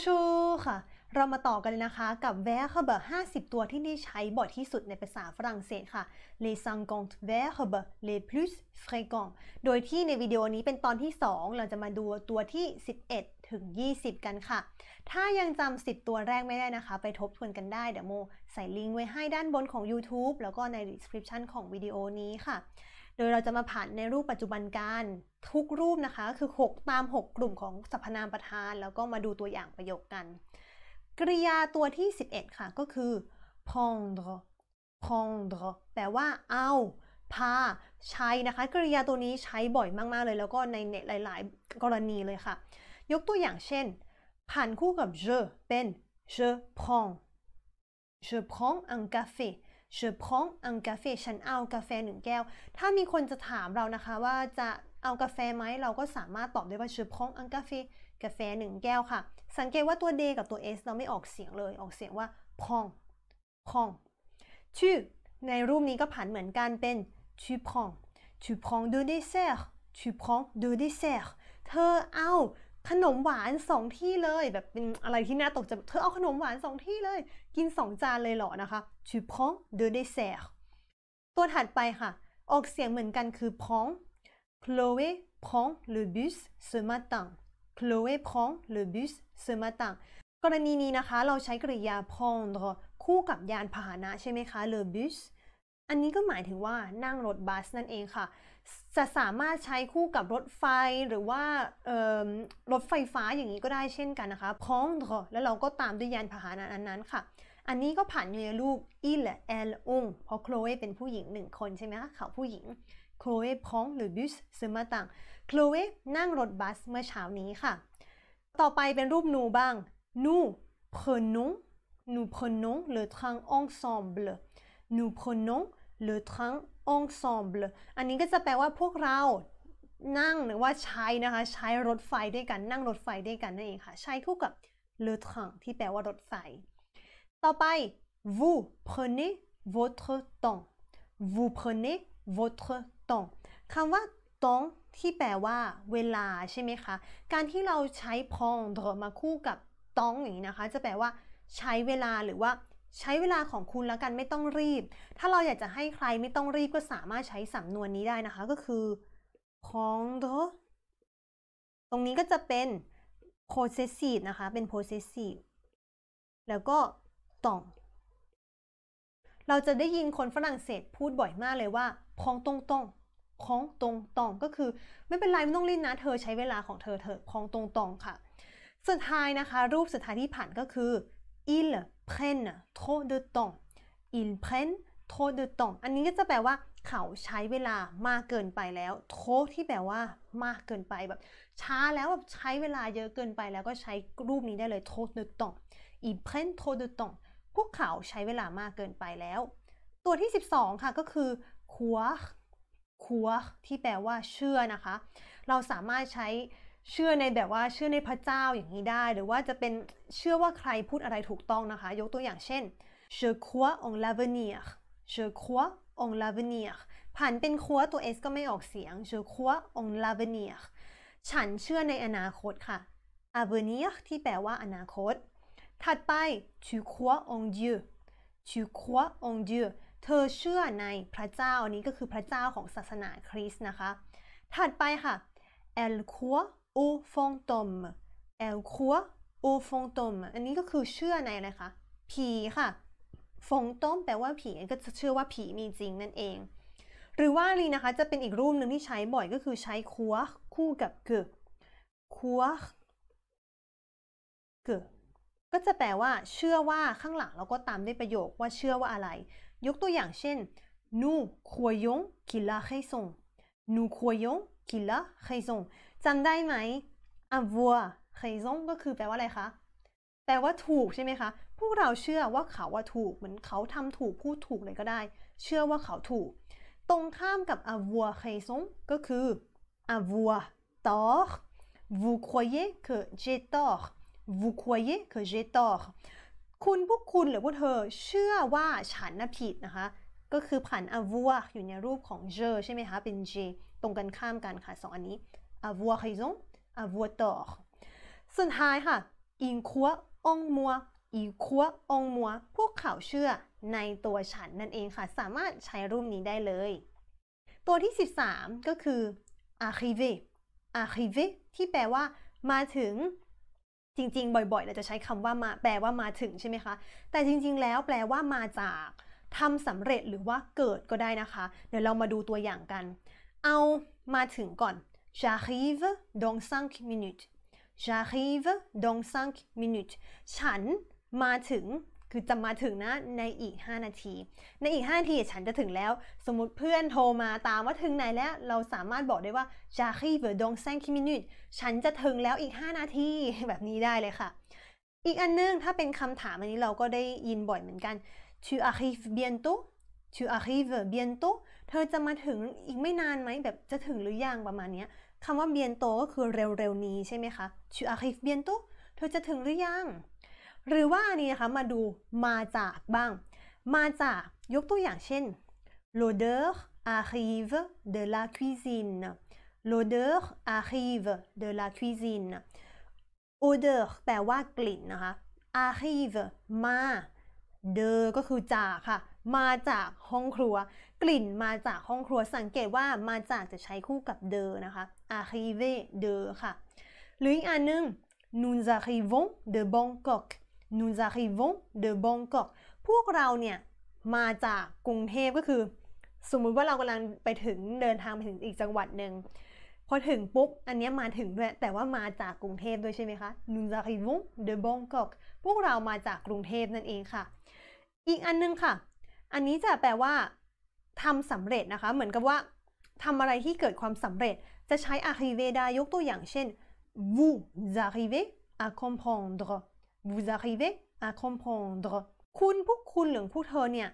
โชูค่ะ เรามาต่อกันเลยนะคะกับแวเร์บอร์50 ตัวที่นี่ใช้ บ่อยที่สุดในภาษาฝรั่งเศสค่ะ les c i n q u n t e verbe les plus fréquents โดยที่ในวิดีโอนี้เป็นตอนที่ 2 เราจะมาดูตัวที่ 11ถึง20 กันค่ะ ถ้ายังจำ10 ตัวแรกไม่ได้นะคะ ไปทบทวนกันได้ เดี๋ยวโม ใส่ลิงก์ไว้ให้ด้านบนของ YouTube แล้วก็ใน description ของวิดีโอนี้ค่ะโดยเราจะมาผ่านในรูปปัจจุบันการทุกรูปนะคะ คือ 6 ตาม 6 กลุ่มของสรรพนามประธาน แล้วก็มาดูตัวอย่างประโยคกัน กริยาตัวที่ 11 ค่ะ ก็คือ prendre prendre แปลว่าเอาพา ใช้นะคะ กริยาตัวนี้ใช้บ่อยมากๆเลย แล้วก็ในเน็ตหลาย ๆ กรณีเลยค่ะ ยกตัวอย่างเช่น ผ่านคู่กับ je เป็น je prends je prends un café je prends un café ฉันเอากาแฟหนึ่งแก้ว ถ้ามีคนจะถามเรานะคะว่าจะเอากาแฟไหมเราก็สามารถตอบได้ว่า je prends un café กาแฟหนึ่งแก้วค่ะ สังเกตว่าตัว d กับตัว s เราไม่ออกเสียงเลย ออกเสียงว่า p r e n d p r e n d ชื่อในรูปนี้ก็ผันเหมือนกันเป็น tu prends tu prends de dessert tu prends de dessert เธอเอาขนมหวานสองที่เลย แบบเป็นอะไรที่น่าตกใจเธอเอาขนมหวานสองที่เลย กินสองจานเลยเหรอนะคะ tu prends deux desserts ตัวถัดไปค่ะ ออกเสียงเหมือนกันคือ prends Chloé prend le bus ce matin Chloé prend le bus ce matin กรณีนี้นะคะ เราใช้กริยา prendre คู่กับยานพาหนะใช่ไหมคะ le bus อันนี้ก็หมายถึงว่านั่งรถบัสนั่นเองค่ะจะสามารถใช้คู่กับรถไฟหรือว่ารถไฟฟ้าอย่างนี้ก็ได้เช่นกันนะคะพ้องเถอแล้วเราก็ตามด้วยยานพาหนะนนั้นค่ะ อันนี้ก็ผ่านเ่ในลูกอิลแอลองเพราะโคลเอเป็นผู้หญิงหนึ่งคนใช่ไหมคะเขาผู้หญิงโคลเอพ้องหรือบิสซึมาตังโคลเอนั่งรถบัสเมื่อเช้านี้ค่ะ ต่อไปเป็นรูปนูบ้างนูเพนนงนูเพนนงหรือทางองซอมเบลนูเพนนง le อ r ทั้งอง e m b บลอันนี้ก็จะแปลว่าพวกเรานั่งหรือว่าใช้นะคะ ใช้รถไฟด้วยกันนั่งรถไฟด้วยกันนั่นเองค่ะใช้คู่กับเลือทั้งที่แปลว่ารถไฟ ต่อไป vous prenez votre temps vous prenez votre temps คำว่า temps ที่แปลว่าเวลาใช่ไหมคะ การที่เราใช้ prendre มาคู่กับ temps องนี้นะคะจะแปลว่าใช้เวลาหรือว่าใช้เวลาของคุณแล้วกันไม่ต้องรีบ ถ้าเราอยากจะให้ใครไม่ต้องรีบก็สามารถใช้สำนวนนี้ได้นะคะ ก็คือ ของเ d อตรงนี้ก็จะเป็น possessive นะคะ เป็น possessive แล้วก็ต้อง เราจะได้ยินคนฝรั่งเศสพูดบ่อยมากเลยว่าพองตรงตรงพองตรงตองก็คือไม่เป็นไรไม่ต้องรีบนะ เธอใช้เวลาของเธอเธอพองตรงตองค่ะ สุดท้ายนะคะ รูปสุดท้ายที่ผ่านก็คือ il prennent trop de temps ils prennent trop de temps อันนี้ก็จะแปลว่าเขาใช้เวลามากเกินไปแล้ว trop ที่แปลว่ามากเกินไปแบบช้าแล้วแบบใช้เวลาเยอะเกินไปแล้วก็ใช้รูปนี้ได้เลย trop de temps ils prennent trop de temps พวกเขาใช้เวลามากเกินไปแล้ว ตัวที่12ค่ะก็คือ c ั u r ัว u ที่แปลว่าเชื่อนะคะ เราสามารถใช้เชื่อในแบบว่าเชื่อในพระเจ้าอย่างนี้ได้ หรือว่าจะเป็นเชื่อว่าใครพูดอะไรถูกต้องนะคะ ยกตัวอย่างเช่น je crois en l'avenir je crois en l'avenir ผ่านเป็นครัวตัว s ก็ไม่ออกเสียง je crois en l'avenir ฉันเชื่อในอนาคตค่ะ avenir ที่แปลว่าอนาคต ถัดไป tu crois en Dieu tu crois en Dieu เธอเชื่อในพระเจ้าอันนี้ก็คือพระเจ้าของศาสนาคริสต์นะคะ ถัดไปค่ะ elle croit au fantôme elle croit au fantôme อันนี้ก็คือเชื่อในอะไรคะผีค่ะฟงต้มแปลว่าผีก็จะเชื่อว่าผีมีจริงนั่นเอง หรือว่าลีนะคะ จะเป็นอีกรูปหนึ่งที่ใช้บ่อยก็คือใช้คัวคู่กับเกือคัวเกือก็จะแปลว่าเชื่อว่าข้างหลังเราก็ตามด้วยประโยคว่าเชื่อว่าอะไร ยกตัวอย่างเช่น nous croyons qu'il a raison nous croyons qu'il a raison จำได้ไหม avoir raison ก็คือแปลว่าอะไรคะ แปลว่าถูกใช่ไหมคะ พวกเราเชื่อว่าเขาว่าถูก เหมือนเขาทำถูกพูดถูกเลยก็ได้ เชื่อว่าเขาถูก ตรงข้ามกับ avoir raison ก็คือ avoir tort vous croyez que j'ai tort vous croyez que j'ai tort คุณพวกคุณหรือพวกเธอ เชื่อว่าฉันน่ะผิดนะคะ ก็คือผัน avoir อยู่ในรูปของ je ใช่ไหมคะ เป็น j ตรงกันข้ามกันค่ะสองอันนี้ avoir raison avoir tort สุดท้ายค่ะอิง t en องมัวอ r o i t องมัวพวกเขาเชื่อในตัวฉันนั่นเองค่ะ สามารถใช้รูปนี้ได้เลย ตัวที่ 13 ก็คือ a r r i v e a r r i v e ที่แปลว่ามาถึงจริง ๆ บ่อยๆ เราจะใช้คำว่ามาแปลว่ามาถึงใช่ไหมคะ แต่จริง ๆ แล้วแปลว่ามาจากทำสำเร็จหรือว่าเกิดก็ได้นะคะ เดี๋ยวเรามาดูตัวอย่างกัน เอามาถึงก่อน J'arrive dans cinq minutes J'arrive dans cinq minutes ฉันมาถึงคือจะมาถึงนะในอีก 5 นาที ในอีก 5 นาที ฉันจะถึงแล้ว สมมติเพื่อนโทรมาตามว่าถึงไหนแล้ว เราสามารถบอกได้ว่า j'arrive dans 5 minutes ฉันจะถึงแล้วอีก 5 นาที แบบนี้ได้เลยค่ะ อีกอันนึงถ้าเป็นคำถามอันนี้เราก็ได้ยินบ่อยเหมือนกัน tu arrives bientôt tu arrives bientôt เธอจะมาถึงอีกไม่นานไหมแบบจะถึงหรือยังประมาณนี้คำว่าเบียนโตก็คือเร็วๆนี้ใช่ไหมคะชูอาคิฟเบียนโตเธอจะถึงหรือยัง หรือว่านี่นะคะ มาดูมาจากบ้าง มาจากยกตัวอย่างเช่น l'odeur arrive de la cuisine l'odeur arrive de la cuisine odeur แปลว่ากลิ่นนะคะ arrive มา de ก็คือจากค่ะ มาจากห้องครัวกลิ่นมาจากห้องครัวสังเกตว่ามาจากจะใช้คู่กับเดอนะคะอาคีเวเดอค่ะหรืออีกอันนึง nous arrivons de Bangkok nous arrivons de Bangkok พวกเราเนี่ยมาจากกรุงเทพก็คือ สมมุติว่าเรากำลังไปถึงเดินทางไปถึงอีกจังหวัดหนึ่งพอถึงปุ๊บอันนี้มาถึงด้วยแต่ว่ามาจากกรุงเทพด้วยใช่ไหมคะ nous arrivons de Bangkok พวกเรามาจากกรุงเทพนั่นเองค่ะ อีกอันนึงค่ะ อันนี้จะแปลว่าทำสำเร็จนะคะเหมือนกับว่าทำอะไรที่เกิดความสำเร็จจะใช้ arriver ได้ยกตัวอย่างเช่น vous arrivez à comprendre vous arrivez à comprendre คุณพวกคุณหรือพวกเธอเนี่ย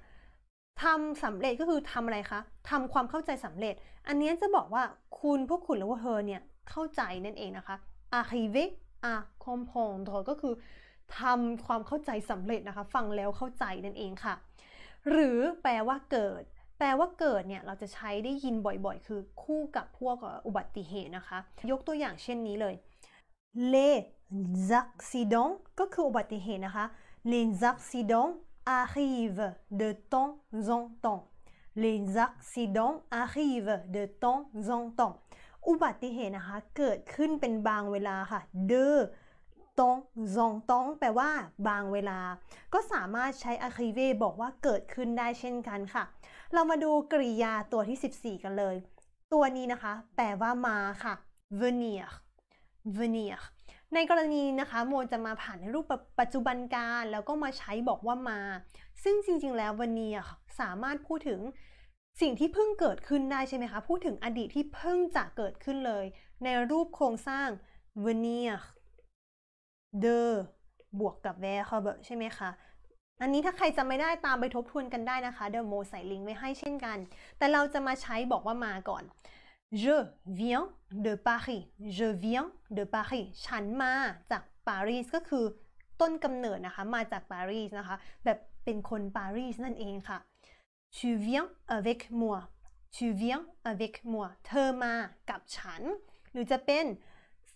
ทำสำเร็จก็คือทำอะไรคะทำความเข้าใจสำเร็จ อันนี้จะบอกว่า คุณพวกคุณหรือว่าเธอเนี่ยเข้าใจนั่นเองนะคะ a r r i v e a à comprendre ก็คือทำความเข้าใจสำเร็จนะคะฟังแล้วเข้าใจนั่นเองค่ะหรือแปลว่าเกิดแปลว่าเกิดเนี่ยเราจะใช้ได้ยินบ่อยๆ คือคู่กับพวกอุบัติเหตุนะคะ ยกตัวอย่างเช่นนี้เลย les accidents ก็คืออุบัติเหตุนะคะ les accidents arrivent de temps en temps les accidents arrivent de temps en temps อุบัติเหตุนะคะเกิดขึ้นเป็นบางเวลาค่ะ de ตองซองตองแปลว่าบางเวลาก็สามารถใช้อาคีเวบอกว่าเกิดขึ้นได้เช่นกันค่ะเรามาดูกริยาตัวที่ 14 กันเลย ตัวนี้นะคะ แปลว่ามาค่ะ venir venir ในกรณีนะคะโมจะมาผ่านในรูปปัจจุบันการแล้วก็มาใช้บอกว่ามา ซึ่งจริงๆ แล้ว v e n i r สามารถพูดถึงสิ่งที่เพิ่งเกิดขึ้นได้ใช่ไหมคะ พูดถึงอดีตที่เพิ่งจะเกิดขึ้นเลย ในรูปโครงสร้าง venir the บวกกับ v e r b ใช่ไหมคะอันนี้ถ้าใครจะไม่ได้ตามไปทบทวนกันได้นะคะเดี๋ยวโมใส่ลิงก์ไว้ให้เช่นกัน แต่เราจะมาใช้บอกว่ามาก่อน je viens de Paris je viens de Paris ฉันมาจากปารีสก็คือต้นกำเนิดนะคะ มาจากปารีสนะคะแบบเป็นคนปารีสนั่นเองค่ะ tu viens avec moi tu viens avec moi เธอมากับฉัน หรือจะเป็น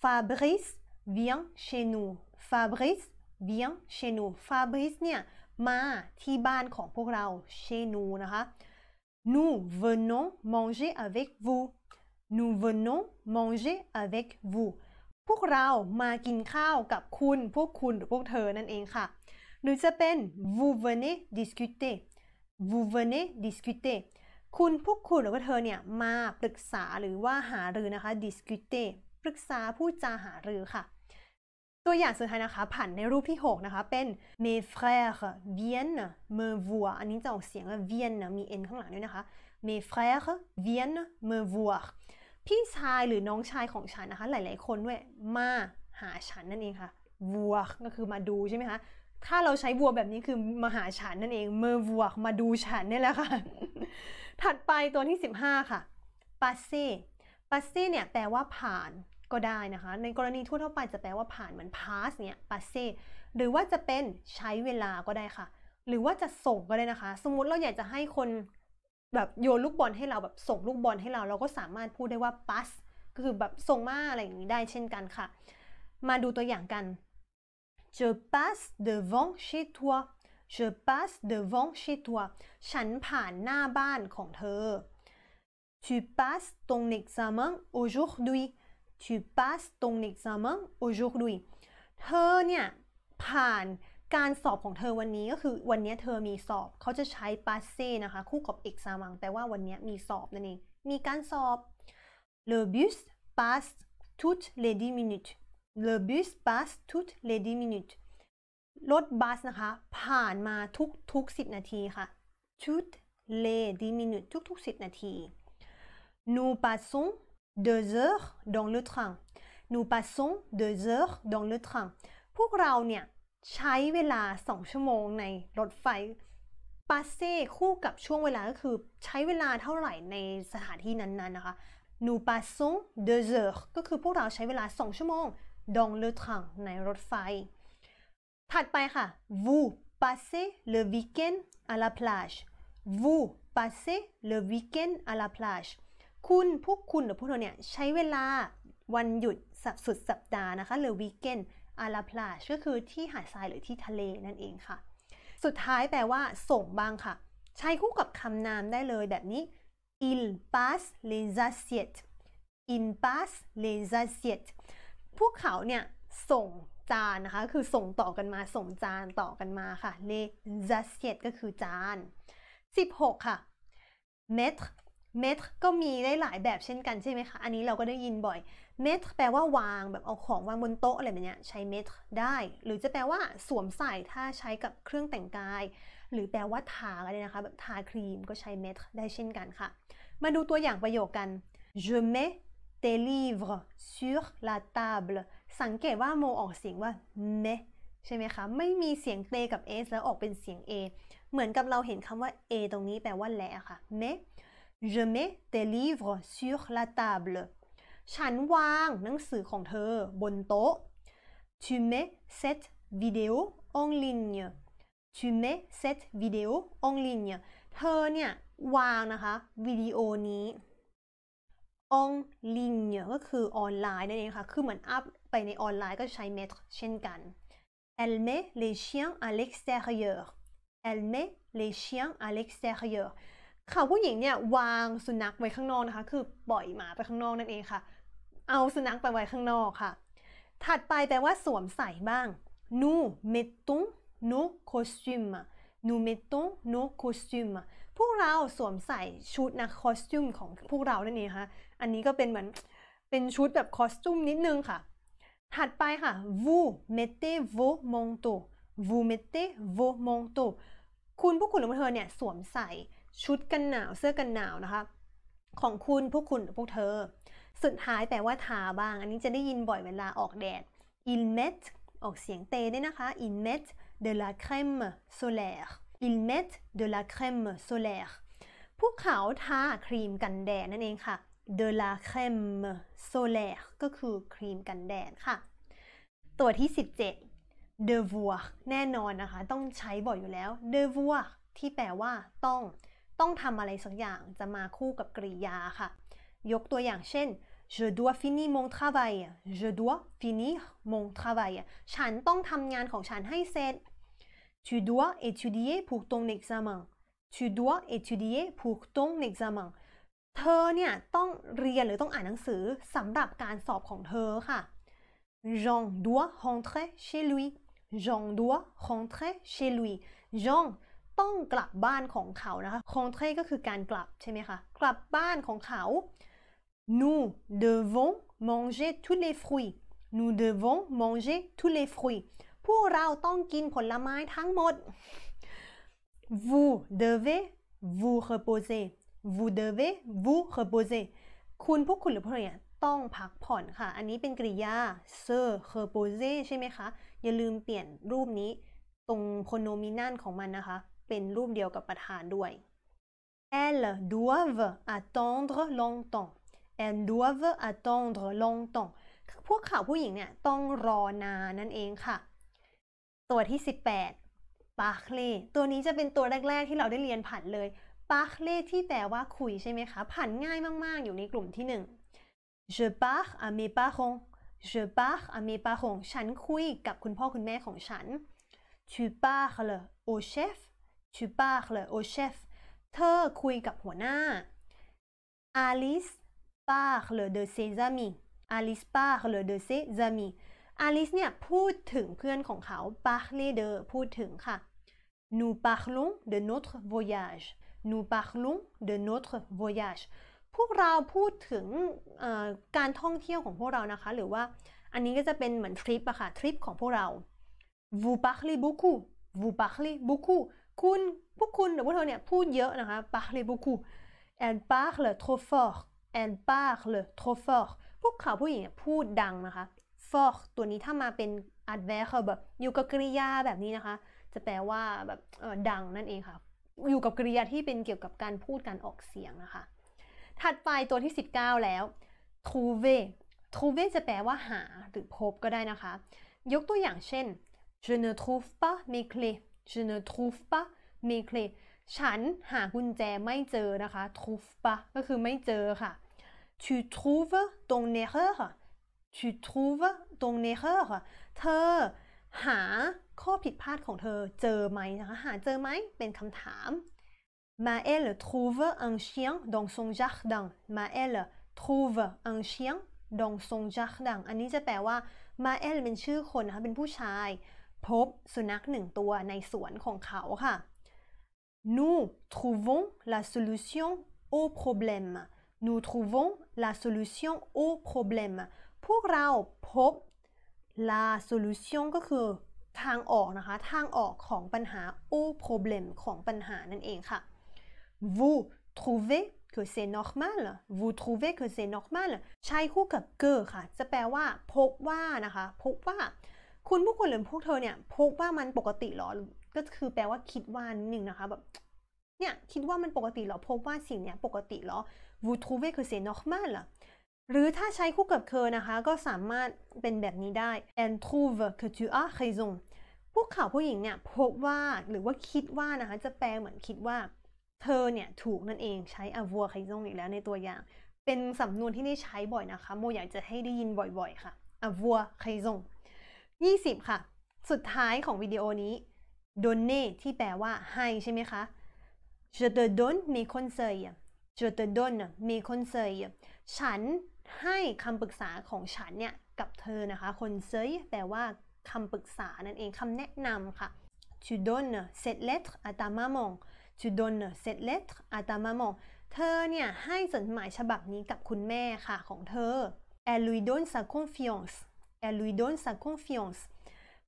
Fabrice viens chez nous Fabrice viens chez nous Fabrice เนี่ยมา ที่บ้านของพวกเราเชนู นะคะ nous venons manger avec vous nous venons manger avec vous พวก เรามา กิน ข้าว กับคุณพวกคุณหรือพวกเธอนั่น เองค่ะ หรือจะเป็น vous venez discuter vous venez discuter คุณพวกคุณ หรือว่าเธอ เนี่ย มา ปรึกษาหรือว่าหารือนะคะ discuter ปรึกษาพูดจา หารือค่ะตัวอย่างสุดท้ายนะคะผันในรูปที่ 6 นะคะ เป็น mes frères viennent me voir อันนี้จะออกเสียงว่า viennent มี n ข้างหลังด้วยนะคะ mes frères viennent me voir พี่ชายหรือน้องชายของฉันนะคะ หลายๆคนด้วยมาหาฉันนั่นเองค่ะ voir ก็คือมาดูใช่ไหมคะ ถ้าเราใช้ voir แบบนี้คือ มาหาฉันนั่นเอง me voir มาดูฉันนี่แหละค่ะ ถัดไปตัวที่ 15 ค่ะ passer passer เนี่ยแปลว่าผ่านก็ได้นะคะ ในกรณีทั่วทั่วไปจะแปลว่าผ่านเหมือน pass เนี่ย passe หรือว่าจะเป็นใช้เวลาก็ได้ค่ะ หรือว่าจะส่งก็ได้นะคะ สมมติเราอยากจะให้คนแบบโยนลูกบอลให้เราแบบส่งลูกบอลให้เรา เราก็สามารถพูดได้ว่า pass ก็คือแบบส่งมา อะไรอย่างนี้ได้เช่นกันค่ะ มาดูตัวอย่างกัน je passe devant chez toi je passe devant chez toi ฉันผ่านหน้าบ้านของเธอ tu passes ton examen aujourd'hui tu passes ton examen aujourd'hui เธอเนี่ย ผ่านการสอบของเธอวันนี้ก็คือวันนี้เธอมีสอบเขาจะใช้ p a s s e นะคะคู่กับ examen แปลว่าวันนี้มีสอบนั่นเอง มีการสอบ le bus passe toutes les dix minutes le bus passe toutes les dix minutes รถบัสนะคะ ผ่านมาทุกทุก10 นาทีค่ะ toutes les dix minutes ทุกทุก10 นาที nous passons deux heures dans le train nous passons deux heures dans le train พวกเราเนี่ยใช้เวลาสองชั่วโมงในรถไฟ passer คู่กับช่วงเวลาก็คือ ใช้เวลาเท่าไหร่ในสถานที่นั้นๆนะคะ nous passons deux heures ก็คือพวกเราใช้เวลาสองชั่วโมง dans le train ในรถไฟ ถัดไปค่ะ vous passez le week-end à la plage vous passez le week-end à la plage คุณ พวกคุณหรือพวกเราเนี่ย ใช้เวลาวันหยุดสุดสัปดาห์นะคะหรือวีคเกนอาลาพลาชก็คือที่หาดทรายหรือที่ทะเลนั่นเองค่ะ สุดท้ายแปลว่า ส่งบ้างค่ะ ใช้คู่กับคำนามได้เลยแบบนี้ il passe les assiettes il passe les assiettes พวกเขาเนี่ย ส่งจานนะคะ คือส่งต่อกันมาส่งจานต่อกันมาค่ะ les assiettes ก็คือจาน 16 ค่ะ mettre เมตรก็มีได้หลายแบบเช่นกันใช่ไหมคะ อันนี้เราก็ได้ยินบ่อยเมตรแปลว่าวางแบบเอาของวางบนโต๊ะอะไรแบบนี้ใช้เมตรได้ หรือจะแปลว่า สวมใส่ถ้าใช้กับเครื่องแต่งกาย หรือแปลว่า ทาก็ได้นะคะแบบทาครีมก็ใช้เมตรได้เช่นกันค่ะ มาดูตัวอย่างประโยคกัน je mets tes livres sur la table สังเกตว่าโมออกเสียงว่าเมใช่ไหมคะไม่มีเสียงเตกับ s แล้วออกเป็นเสียง a เหมือนกับเราเห็นคำว่า a ตรงนี้แปลว่าและค่ะเม s Je mets tes livres sur la table ฉันวางหนังสือของเธอบนโต๊ะ Tu mets cette vidéo en ligne Tu mets cette vidéo en ligne เธอเนี่ย วางนะคะวิดีโอนี้ en ligne ก็คือ ออนไลน์ นั่นเองค่ะ คือเหมือนอัพไปในออนไลน์ ก็ใช้ mettre เช่นกัน Elle met les chiens à l'extérieur Elle met les chiens à l'extérieur เขาผู้หญิงเนี่ย วางสุนัขไว้ข้างนอกนะคะ คือปล่อยหมาไปข้างนอกนั่นเองค่ะ เอาสุนัขไปไว้ข้างนอกค่ะ ถัดไปแปลว่าสวมใส่บ้างนูเมตตุน o n ค n สต c มนูเมตตุงนูโคสตูมพวกเราสวมใส่ชุดนะคอสตูมของพวกเรานั่นเองค่ะอันนี้ก็เป็นเหมือนเป็นชุดแบบคอสตูมนิดนึงค่ะ ถัดไปค่ะวูเมเตวูมง v o วูเมเตวูมงโ u คุณผู้คุณหรือพื่เธอเนี่ยสวมใส่ชุดกันหนาวเสื้อกันหนาวนะคะของคุณพวกคุณ พวกเธอ สุดท้ายแต่ว่าทาบ้าง อันนี้จะได้ยินบ่อยเวลาออกแดด il met ออกเสียงเตด้วยนะคะ il met de la crème solaire il met de la crème solaire พวกเขาทาครีมกันแดดนั่นเองค่ะ de la crème solaire ก็คือครีมกันแดดค่ะ ตัวที่ 17 devoir แน่นอนนะคะ ต้องใช้บ่อยอยู่แล้ว devoir ที่แปลว่าต้องต้องทำอะไรสักอย่างจะมาคู่กับกริยาค่ะ ยกตัวอย่างเช่น je dois finir mon travail je dois finir mon travail ฉันต้องทำงานของฉันให้เสร็จ tu dois étudier pour ton examen tu dois étudier pour ton examen เธอเนี่ยต้องเรียนหรือต้องอ่านหนังสือสำหรับการสอบของเธอค่ะ Jean doit rentrer chez lui Jean doit rentrer chez lui Jean ต้องกลับบ้านของเขา นะคะคอนเทก็คือการกลับใช่ไหมคะ กลับบ้านของเขา nous devons manger tous les fruits nous devons manger tous les fruits พวกเราต้องกินผลไม้ทั้งหมด vous devez vous reposer vous devez vous reposer คุณพวกคุณหรือพวกเราต้องพักผ่อนค่ะ อันนี้เป็นกริยา se reposer ใช่ไหมคะ อย่าลืมเปลี่ยนรูปนี้ตรงพ r น n o ิ i n ของมันนะคะป็นรูปเดียวกับประธานด้วย Elles doivent attendre longtemps Elles doivent attendre longtemps พวกเขาผู้หญิงเนี่ยต้องรอนานนั่นเองค่ะ ตัวที่ 18 p a r l e ตัวนี้จะเป็นตัวแรกๆที่เราได้เรียนผ่านเลย p a r l e ที่แปลว่าคุยใช่ไหมคะผ่านง่ายมากๆอยู่ในกลุ่มที่ 1 Je p a r l e à mes parents Je p a r l e à mes parents ฉันคุยกับคุณพ่อคุณแม่ของฉัน Tu parles au chef Tu parles au chef เธอคุยกับหัวหน้า Alice parle de ses amis Alice parle de ses amis Alice เนี่ย พูดถึงเพื่อนของเขา parler de พูดถึงค่ะ Nous parlons de notre voyage Nous parlons de notre voyage พวกเราพูดถึงการท่องเที่ยวของพวกเรานะคะ หรือว่าอันนี้ก็จะเป็นเหมือนทริปอะค่ะทริปของพวกเรา Vous parlez beaucoup Vous parlez beaucoup คุณพวกคุณหรือพวกเธอเนี่ยพูดเยอะนะคะ parle beaucoup elle parle trop fort elle parle trop fort พวกเขาผู้หญิงพูดดังนะคะ fort ตัวนี้ถ้ามาเป็น adverb แบบอยู่กับกริยาแบบนี้นะคะ จะแปลว่าแบบดังนั่นเองค่ะ อยู่กับกริยาที่เป็นเกี่ยวกับการพูดการออกเสียงนะคะ ถัดไปตัวที่ 19 แล้ว trouver trouver จะแปลว่าหา หรือพบก็ได้นะคะ ยกตัวอย่างเช่น je ne trouve pas mes clés ฉันทูฟปะมีคลฉันหากุญแจไม่เจอนะคะทูฟปะก็คือไม่เจอค่ะ t ูทูฟ u v งเน o n erreur tu trouves ton e r เธอหาข้อผิดพลาดของเธอเจอไหมนะคะหาเจอไหมเป็นคำถาม ma elle trouve un chien dans son jardin ma elle trouve un chien dans son jardin อันนี้จะแปลว่า ma elle เป็นชื่อคนนะคะ เป็นผู้ชายพบสุนัขหนึ่งตัวในสวนของเขาค่ะ nous trouvons la solution au problème nous trouvons la solution au problème พวกเราพบ la solution ก็คือทางออกนะคะ ทางออกของปัญหา au problème ของปัญหานั่นเองค่ะ vous trouvez que c'est normal vous trouvez que c'est normal ใช้คู่กับ que ค่ะ จะแปลว่า พบว่านะคะพบว่าคุณผู้คนหรือพวกเธอเนี่ยพบว่ามันปกติหรอก็คือแปลว่าคิดว่านหนึ่งนะคะแบบเนี่ยคิดว่ามันปกติหรอพบว่าสิ่งเนี้ยปกติหรอ vous trouvez que c'est normal ล่ะหรือถ้าใช้คู่กับเธอนะคะ ก็สามารถเป็นแบบนี้ได้ and trouve que tu as raison พวกขาผู้หญิงเนี่ยพบว่าหรือว่าคิดว่านะคะ จะแปลเหมือนคิดว่าเธอเนี่ยถูกนั่นเองใช้ avoir raison อีกแล้วในตัวอย่าง เป็นสำนวนที่ได้ใช้บ่อยนะคะโมอยากจะให้ได้ยินบ่อยๆค่ะ avoir raison 20ค่ะ สุดท้ายของวิดีโอนี้ donner ที่แปลว่าให้ใช่ไหมคะ je te donne mes conseils je te donne mes conseils ฉันให้คำปรึกษาของฉันเนี่ยกับเธอนะคะ conseil แปลว่าคำปรึกษานั่นเองคำแนะนำค่ะ tu donnes cette lettre à ta maman tu donnes cette lettre à ta maman เธอเนี่ยให้จดหมายฉบับนี้กับคุณแม่ค่ะของเธอ elle lui donne sa confiance Elle lui donne sa confiance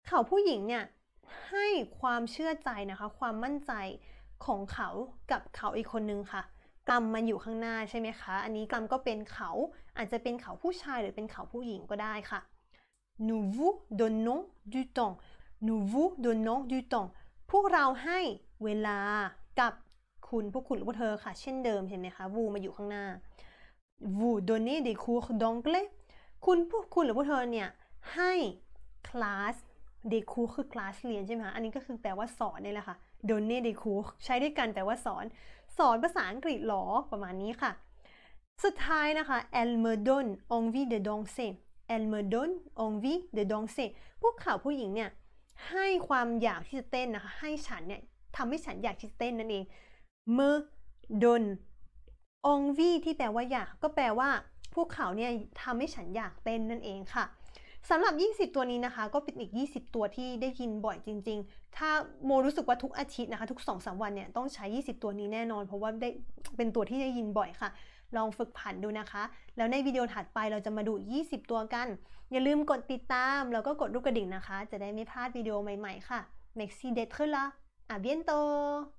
เขาผู้หญิงเนี่ย ให้ความเชื่อใจนะคะ ความมั่นใจของเขากับเขาอีกคนนึงค่ะ กรรมมันอยู่ข้างหน้าใช่ไหมคะ อันนี้กรรมก็เป็นเขาอาจจะเป็นเขาผู้ชายหรือเป็นเขาผู้หญิงก็ได้ค่ะ nous vous donnons du temps nous vous donnons du temps พวกเราให้เวลากับคุณพวกคุณหรือพวกเธอค่ะ เช่นเดิมเห็นไหมคะวูมาอยู่ข้างหน้า vous donnez des cours d'anglais คุณพวกคุณหรือพวกเธอเนี่ยให้คลาสเดคูคือคลาสเรียนใช่ไหมคะอันนี้ก็คือแปลว่าสอนนี่แหละค่ะโดนเน่เดคูใช้ด้วยกันแปลว่าสอนสอนภาษาอังกฤษหรอประมาณนี้ค่ะ สุดท้ายนะคะ e อ m e d ดอ envie ดด d a n เ e r e l m e d o n e n องวีเดดองเซพวกข่าวผู้หญิงเนี่ย ให้ความอยากที่จะเต้นนะคะให้ฉันเนี่ยทำให้ฉันอยากที่จะเต้นนั่นเองเมดนองวีที่แปลว่าอยาก ก็แปลว่าพวกเขาเนี่ยทำให้ฉันอยากเต้นนั่นเองค่ะสำหรับ 20 ตัวนี้นะคะก็เป็นอีก 20 ตัวที่ได้ยินบ่อยจริงๆ ถ้าโมรู้สึกว่าทุกอาทิตย์นะคะ ทุก 2-3สวันเนี่ยต้องใช้ 20 ตัวนี้แน่นอน เพราะว่าได้เป็นตัวที่ได้ยินบ่อยค่ะ ลองฝึกผ่านดูนะคะ แล้วในวิดีโอถัดไปเราจะมาดู 20 ตัวกัน อย่าลืมกดติดตามแล้วก็กดรูปกระดิ่งนะคะ จะได้ไม่พลาดวิดีโอใหม่ๆค่ะ Merci d'être là à bientôt